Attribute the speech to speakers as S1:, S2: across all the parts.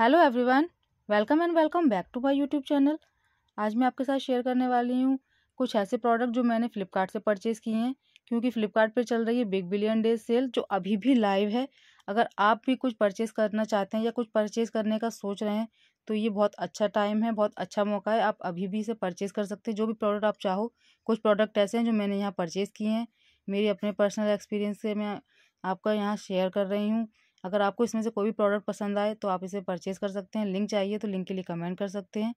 S1: hello everyone welcome and welcome back to my YouTube channel आज मैं आपके साथ शेयर करने वाली हूँ कुछ ऐसे प्रोडक्ट जो मैंने फ्लिपकार्ट से परचेज़ किए हैं क्योंकि फ्लिपकार्ट पर चल रही है बिग बिलियन डे सेल जो अभी भी लाइव है अगर आप भी कुछ परचेज़ करना चाहते हैं या कुछ परचेज़ करने का सोच रहे हैं तो ये बहुत अच्छा टाइम है बहुत अच्छा मौका है आप अभी भी इसे परचेज़ कर सकते हैं जो भी प्रोडक्ट आप चाहो कुछ प्रोडक्ट ऐसे हैं जो मैंने यहाँ परचेज़ किए हैं मेरे अपने पर्सनल एक्सपीरियंस से मैं आपका यहाँ शेयर कर रही हूँ अगर आपको इसमें से कोई भी प्रोडक्ट पसंद आए तो आप इसे परचेज़ कर सकते हैं लिंक चाहिए तो लिंक के लिए कमेंट कर सकते हैं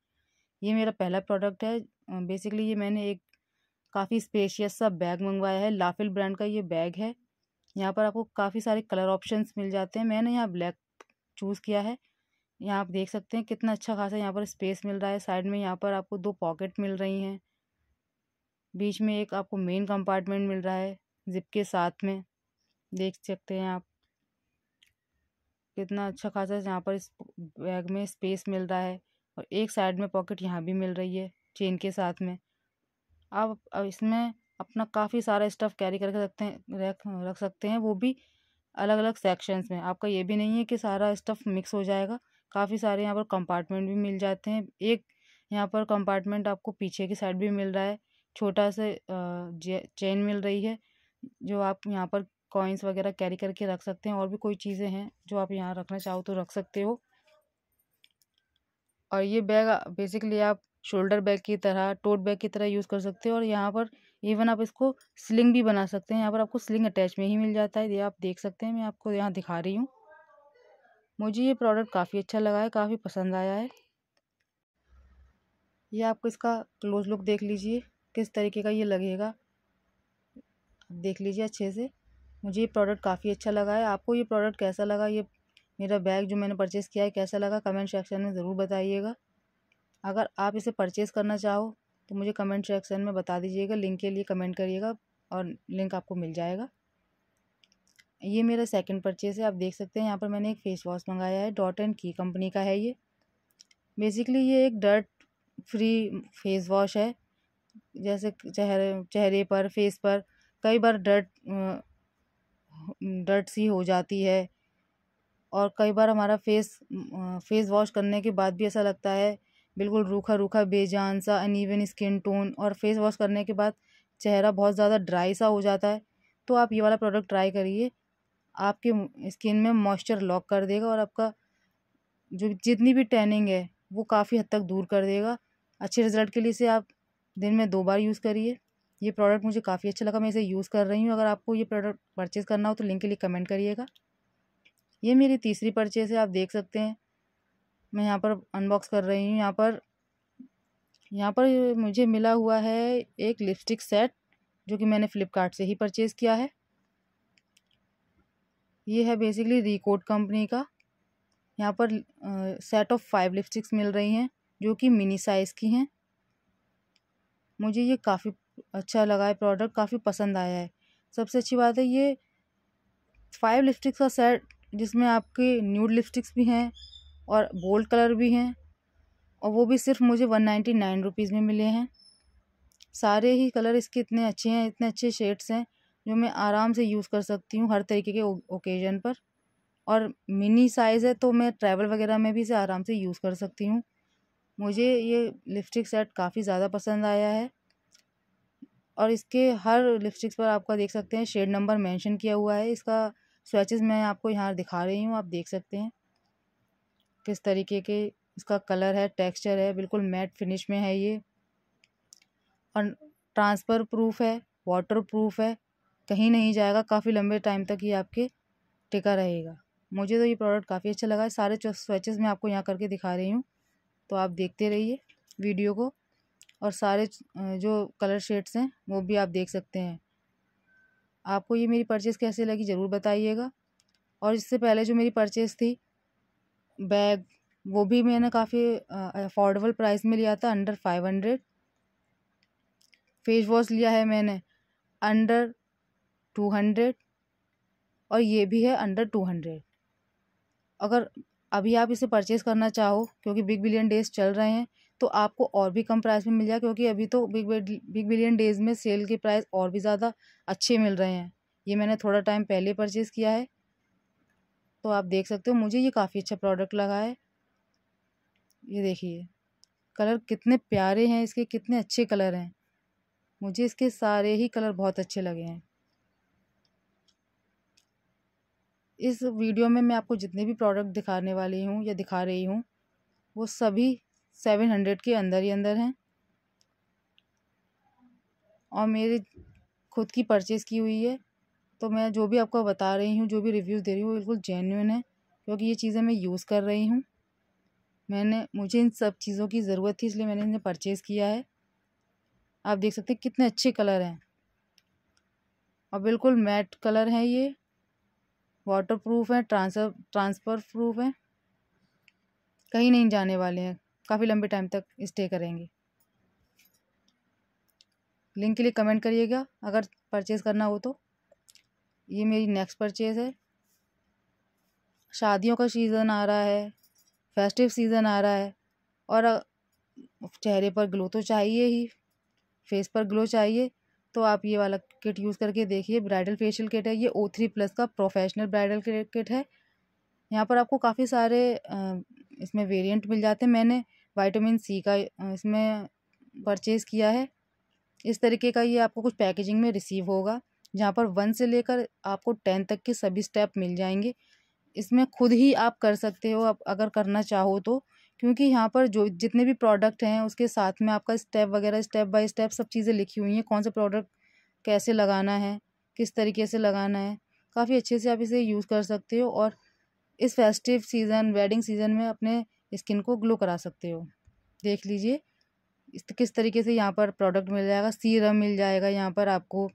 S1: ये मेरा पहला प्रोडक्ट है बेसिकली ये मैंने एक काफ़ी स्पेशियस सा बैग मंगवाया है लाफिल ब्रांड का ये बैग है यहाँ पर आपको काफ़ी सारे कलर ऑप्शंस मिल जाते हैं मैंने यहाँ ब्लैक चूज़ किया है यहाँ आप देख सकते हैं कितना अच्छा खासा यहाँ पर स्पेस मिल रहा है साइड में यहाँ पर आपको दो पॉकेट मिल रही हैं बीच में एक आपको मेन कंपार्टमेंट मिल रहा है जिप के साथ में देख सकते हैं आप कितना अच्छा खासा यहाँ पर इस बैग में स्पेस मिल रहा है और एक साइड में पॉकेट यहाँ भी मिल रही है चेन के साथ में आप इसमें अपना काफ़ी सारा स्टफ़ कैरी करके सकते हैं रख रख सकते हैं वो भी अलग अलग सेक्शंस में आपका ये भी नहीं है कि सारा स्टफ़ मिक्स हो जाएगा काफ़ी सारे यहाँ पर कंपार्टमेंट भी मिल जाते हैं एक यहाँ पर कंपार्टमेंट आपको पीछे की साइड भी मिल रहा है छोटा से चेन मिल रही है जो आप यहाँ पर कॉइन्स वगैरह कैरी करके रख सकते हैं और भी कोई चीज़ें हैं जो आप यहाँ रखना चाहो तो रख सकते हो और ये बैग बेसिकली आप शोल्डर बैग की तरह टोट बैग की तरह यूज़ कर सकते हो और यहाँ पर इवन आप इसको स्लिंग भी बना सकते हैं यहाँ पर आपको स्लिंग अटैच में ही मिल जाता है ये आप देख सकते हैं मैं आपको यहाँ दिखा रही हूँ मुझे ये प्रोडक्ट काफ़ी अच्छा लगा है काफ़ी पसंद आया है ये आपको इसका क्लोज लुक देख लीजिए किस तरीके का ये लगेगा देख लीजिए अच्छे से मुझे ये प्रोडक्ट काफ़ी अच्छा लगा है आपको ये प्रोडक्ट कैसा लगा ये मेरा बैग जो मैंने परचेज़ किया है कैसा लगा कमेंट सेक्शन में ज़रूर बताइएगा अगर आप इसे परचेज़ करना चाहो तो मुझे कमेंट सेक्शन में बता दीजिएगा लिंक के लिए कमेंट करिएगा और लिंक आपको मिल जाएगा ये मेरा सेकंड परचेज़ है आप देख सकते हैं यहाँ पर मैंने एक फ़ेस वॉश मंगाया है डॉट एंड की कंपनी का है ये बेसिकली ये एक डर्ट फ्री फेस वॉश है जैसे चेहरे चेहरे पर फेस पर कई बार डर्ट डर्ट सी हो जाती है और कई बार हमारा फेस फेस वॉश करने के बाद भी ऐसा लगता है बिल्कुल रूखा रूखा बेजान सा अनइवन स्किन टोन और फेस वॉश करने के बाद चेहरा बहुत ज़्यादा ड्राई सा हो जाता है तो आप ये वाला प्रोडक्ट ट्राई करिए आपके स्किन में मॉइस्चर लॉक कर देगा और आपका जो जितनी भी टैनिंग है वो काफ़ी हद तक दूर कर देगा अच्छे रिजल्ट के लिए इसे आप दिन में दो बार यूज़ करिए ये प्रोडक्ट मुझे काफ़ी अच्छा लगा मैं इसे यूज़ कर रही हूँ अगर आपको ये प्रोडक्ट परचेज़ करना हो तो लिंक के लिए कमेंट करिएगा ये मेरी तीसरी परचेज़ है आप देख सकते हैं मैं यहाँ पर अनबॉक्स कर रही हूँ यहाँ पर यहाँ पर मुझे मिला हुआ है एक लिपस्टिक सेट जो कि मैंने फ़्लिपकार्ट से ही परचेज़ किया है ये है बेसिकली रिकोड कंपनी का यहाँ पर सेट ऑफ फाइव लिपस्टिक्स मिल रही हैं जो कि मिनी साइज़ की हैं मुझे ये काफ़ी अच्छा लगा है प्रोडक्ट काफ़ी पसंद आया है सबसे अच्छी बात है ये फाइव लिपस्टिक्स का सेट जिसमें आपके न्यूड लिपस्टिक्स भी हैं और बोल्ड कलर भी हैं और वो भी सिर्फ मुझे वन नाइन्टी नाइन रुपीज़ में मिले हैं सारे ही कलर इसके इतने अच्छे हैं इतने अच्छे शेड्स हैं जो मैं आराम से यूज़ कर सकती हूँ हर तरीके के ओकेज़न पर और मिनी साइज़ है तो मैं ट्रैवल वगैरह में भी इसे आराम से यूज़ कर सकती हूँ मुझे ये लिपस्टिक सेट काफ़ी ज़्यादा पसंद आया है और इसके हर लिपस्टिक्स पर आपका देख सकते हैं शेड नंबर मेंशन किया हुआ है इसका स्वेचेस मैं आपको यहाँ दिखा रही हूँ आप देख सकते हैं किस तरीके के इसका कलर है टेक्सचर है बिल्कुल मैट फिनिश में है ये और ट्रांसफ़र प्रूफ है वाटर प्रूफ है कहीं नहीं जाएगा काफ़ी लंबे टाइम तक ये आपके टिका रहेगा मुझे तो ये प्रोडक्ट काफ़ी अच्छा लगा सारे स्वेचेस मैं आपको यहाँ करके दिखा रही हूँ तो आप देखते रहिए वीडियो को और सारे जो कलर शेड्स हैं वो भी आप देख सकते हैं आपको ये मेरी परचेज़ कैसे लगी ज़रूर बताइएगा और इससे पहले जो मेरी परचेज़ थी बैग वो भी मैंने काफ़ी अफोर्डेबल प्राइस में लिया था under five hundred face wash लिया है मैंने अंडर टू हंड्रेड और ये भी है अंडर टू हंड्रेड अगर अभी आप इसे परचेज़ करना चाहो क्योंकि बिग बिलियन डेज चल रहे हैं तो आपको और भी कम प्राइस में मिल जाएगा क्योंकि अभी तो बिग बिग बिलियन डेज में सेल के प्राइस और भी ज़्यादा अच्छे मिल रहे हैं ये मैंने थोड़ा टाइम पहले परचेज़ किया है तो आप देख सकते हो मुझे ये काफ़ी अच्छा प्रोडक्ट लगा है ये देखिए कलर कितने प्यारे हैं इसके कितने अच्छे कलर हैं मुझे इसके सारे ही कलर बहुत अच्छे लगे हैं इस वीडियो में मैं आपको जितने भी प्रोडक्ट दिखाने वाली हूँ या दिखा रही हूँ वो सभी सेवन हंड्रेड के अंदर ही अंदर हैं और मेरे खुद की परचेज़ की हुई है तो मैं जो भी आपको बता रही हूँ जो भी रिव्यूज़ दे रही हूँ वो बिल्कुल जेन्यून है क्योंकि ये चीज़ें मैं यूज़ कर रही हूँ मैंने मुझे इन सब चीज़ों की ज़रूरत थी इसलिए मैंने इन्हें परचेज़ किया है आप देख सकते हैं कितने अच्छे कलर हैं और बिल्कुल मैट कलर हैं ये वाटर प्रूफ हैं ट्रांसफर ट्रांसफर प्रूफ हैं कहीं नहीं जाने वाले हैं काफ़ी लंबे टाइम तक स्टे करेंगे लिंक के लिए कमेंट करिएगा अगर परचेज़ करना हो तो ये मेरी नेक्स्ट परचेज़ है शादियों का सीज़न आ रहा है फेस्टिव सीज़न आ रहा है और चेहरे पर ग्लो तो चाहिए ही फेस पर ग्लो चाहिए तो आप ये वाला किट यूज़ करके देखिए ब्राइडल फेशियल किट है ये ओ थ्री प्लस का प्रोफेशनल ब्राइडल किट है यहाँ पर आपको काफ़ी सारे इसमें वेरिएंट मिल जाते हैं मैंने वाइटामिन सी का इसमें परचेज़ किया है इस तरीके का ये आपको कुछ पैकेजिंग में रिसीव होगा जहाँ पर वन से लेकर आपको टेन तक के सभी स्टेप मिल जाएंगे इसमें खुद ही आप कर सकते हो आप अगर करना चाहो तो क्योंकि यहाँ पर जो जितने भी प्रोडक्ट हैं उसके साथ में आपका स्टेप वगैरह स्टेप बाय स्टेप सब चीज़ें लिखी हुई हैं कौन सा प्रोडक्ट कैसे लगाना है किस तरीके से लगाना है काफ़ी अच्छे से आप इसे यूज़ कर सकते हो और इस फेस्टिव सीज़न वेडिंग सीज़न में अपने स्किन को ग्लो करा सकते हो देख लीजिए किस तरीके से यहाँ पर प्रोडक्ट मिल जाएगा सीरम मिल जाएगा यहाँ पर आपको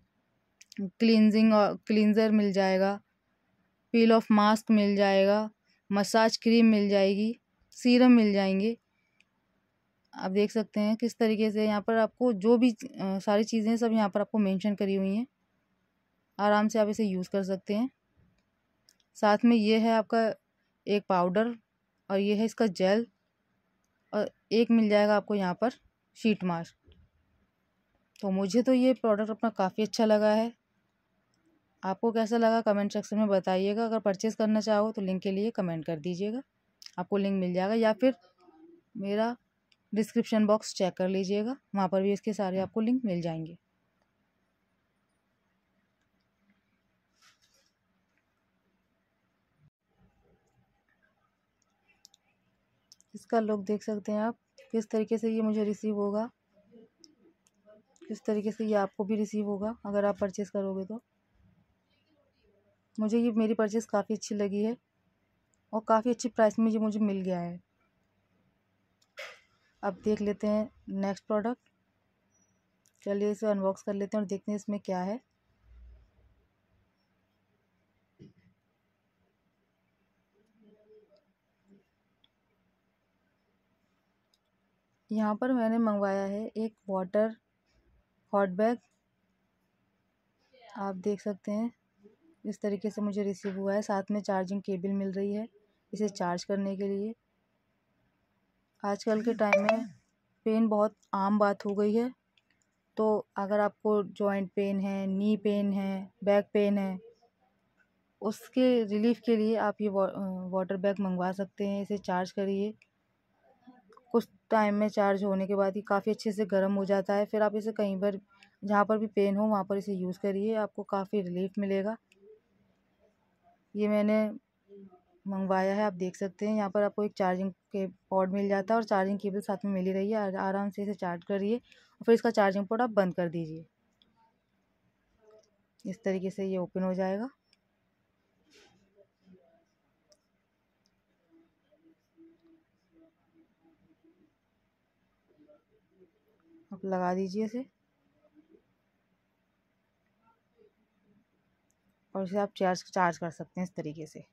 S1: क्लिनजिंग और क्लिनज़र मिल जाएगा पील ऑफ मास्क मिल जाएगा मसाज क्रीम मिल जाएगी सीरम मिल जाएंगे आप देख सकते हैं किस तरीके से यहाँ पर आपको जो भी आ, सारी चीज़ें सब यहाँ पर आपको मेंशन करी हुई हैं आराम से आप इसे यूज़ कर सकते हैं साथ में ये है आपका एक पाउडर और ये है इसका जेल और एक मिल जाएगा आपको यहाँ पर शीट मास्क तो मुझे तो ये प्रोडक्ट अपना काफ़ी अच्छा लगा है आपको कैसा लगा कमेंट सेक्शन में बताइएगा अगर परचेज़ करना चाहो तो लिंक के लिए कमेंट कर दीजिएगा आपको लिंक मिल जाएगा या फिर मेरा डिस्क्रिप्शन बॉक्स चेक कर लीजिएगा वहाँ पर भी इसके सारे आपको लिंक मिल जाएंगे इसका लुक देख सकते हैं आप किस तरीके से ये मुझे रिसीव होगा किस तरीके से ये आपको भी रिसीव होगा अगर आप परचेज़ करोगे तो मुझे ये मेरी परचेज़ काफ़ी अच्छी लगी है और काफ़ी अच्छी प्राइस में ये मुझे मिल गया है अब देख लेते हैं नेक्स्ट प्रोडक्ट चलिए इसे अनबॉक्स कर लेते हैं और देखते हैं इसमें क्या है यहाँ पर मैंने मंगवाया है एक वाटर हॉट बैग आप देख सकते हैं इस तरीके से मुझे रिसीव हुआ है साथ में चार्जिंग केबल मिल रही है इसे चार्ज करने के लिए आजकल के टाइम में पेन बहुत आम बात हो गई है तो अगर आपको जॉइंट पेन है नी पेन है बैक पेन है उसके रिलीफ के लिए आप ये वाटर बैग मंगवा सकते हैं इसे चार्ज करिए टाइम में चार्ज होने के बाद ये काफ़ी अच्छे से गर्म हो जाता है फिर आप इसे कहीं पर जहाँ पर भी पेन हो वहाँ पर इसे यूज़ करिए आपको काफ़ी रिलीफ मिलेगा ये मैंने मंगवाया है आप देख सकते हैं यहाँ पर आपको एक चार्जिंग के पॉड मिल जाता है और चार्जिंग केबल साथ में मिली रही है आराम से इसे चार्ज करिए और फिर इसका चार्जिंग पॉड आप बंद कर दीजिए इस तरीके से ये ओपन हो जाएगा लगा दीजिए इसे और इसे आप चार्ज चार्ज कर सकते हैं इस तरीके से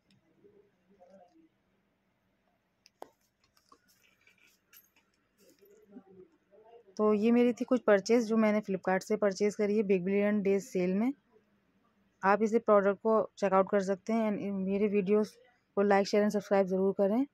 S1: तो ये मेरी थी कुछ परचेज़ जो मैंने फ़्लिपकार्ट से परचेज़ करी है बिग बिलियन डेज सेल में आप इसे प्रोडक्ट को चेकआउट कर सकते हैं एंड मेरे वीडियोस को लाइक शेयर एंड सब्सक्राइब ज़रूर करें